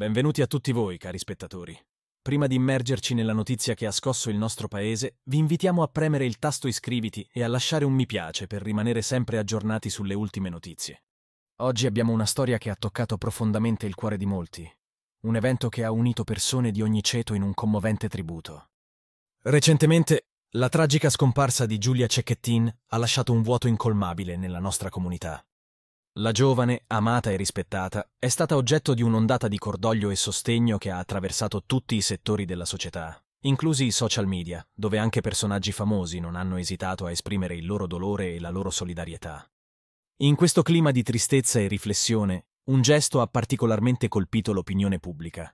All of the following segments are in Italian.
Benvenuti a tutti voi, cari spettatori. Prima di immergerci nella notizia che ha scosso il nostro paese, vi invitiamo a premere il tasto iscriviti e a lasciare un mi piace per rimanere sempre aggiornati sulle ultime notizie. Oggi abbiamo una storia che ha toccato profondamente il cuore di molti, un evento che ha unito persone di ogni ceto in un commovente tributo. Recentemente, la tragica scomparsa di Giulia Cecchettin ha lasciato un vuoto incolmabile nella nostra comunità. La giovane, amata e rispettata, è stata oggetto di un'ondata di cordoglio e sostegno che ha attraversato tutti i settori della società, inclusi i social media, dove anche personaggi famosi non hanno esitato a esprimere il loro dolore e la loro solidarietà. In questo clima di tristezza e riflessione, un gesto ha particolarmente colpito l'opinione pubblica.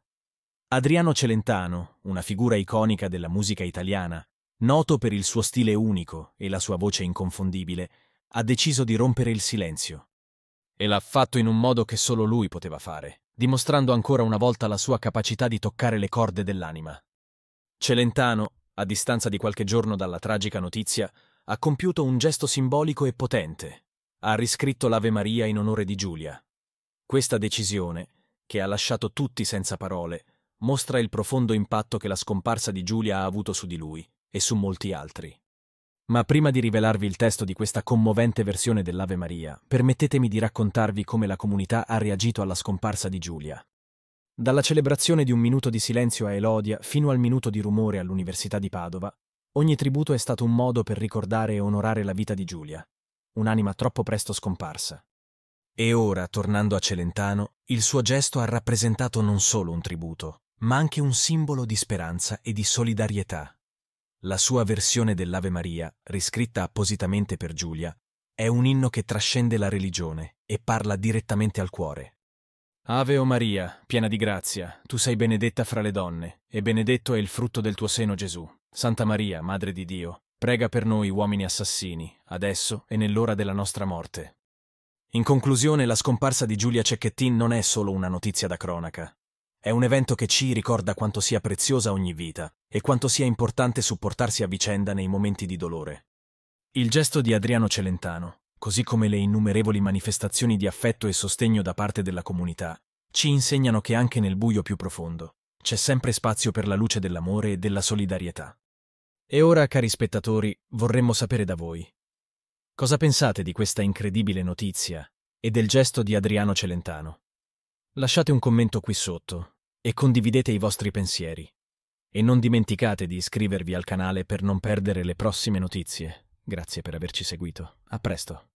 Adriano Celentano, una figura iconica della musica italiana, noto per il suo stile unico e la sua voce inconfondibile, ha deciso di rompere il silenzio e l'ha fatto in un modo che solo lui poteva fare, dimostrando ancora una volta la sua capacità di toccare le corde dell'anima. Celentano, a distanza di qualche giorno dalla tragica notizia, ha compiuto un gesto simbolico e potente. Ha riscritto l'Ave Maria in onore di Giulia. Questa decisione, che ha lasciato tutti senza parole, mostra il profondo impatto che la scomparsa di Giulia ha avuto su di lui e su molti altri. Ma prima di rivelarvi il testo di questa commovente versione dell'Ave Maria, permettetemi di raccontarvi come la comunità ha reagito alla scomparsa di Giulia. Dalla celebrazione di un minuto di silenzio a Elodia fino al minuto di rumore all'Università di Padova, ogni tributo è stato un modo per ricordare e onorare la vita di Giulia, un'anima troppo presto scomparsa. E ora, tornando a Celentano, il suo gesto ha rappresentato non solo un tributo, ma anche un simbolo di speranza e di solidarietà la sua versione dell'Ave Maria, riscritta appositamente per Giulia, è un inno che trascende la religione e parla direttamente al cuore. Ave o Maria, piena di grazia, tu sei benedetta fra le donne, e benedetto è il frutto del tuo seno Gesù. Santa Maria, Madre di Dio, prega per noi uomini assassini, adesso e nell'ora della nostra morte. In conclusione, la scomparsa di Giulia Cecchettin non è solo una notizia da cronaca, è un evento che ci ricorda quanto sia preziosa ogni vita e quanto sia importante supportarsi a vicenda nei momenti di dolore. Il gesto di Adriano Celentano, così come le innumerevoli manifestazioni di affetto e sostegno da parte della comunità, ci insegnano che anche nel buio più profondo c'è sempre spazio per la luce dell'amore e della solidarietà. E ora, cari spettatori, vorremmo sapere da voi. Cosa pensate di questa incredibile notizia e del gesto di Adriano Celentano? Lasciate un commento qui sotto e condividete i vostri pensieri. E non dimenticate di iscrivervi al canale per non perdere le prossime notizie. Grazie per averci seguito. A presto.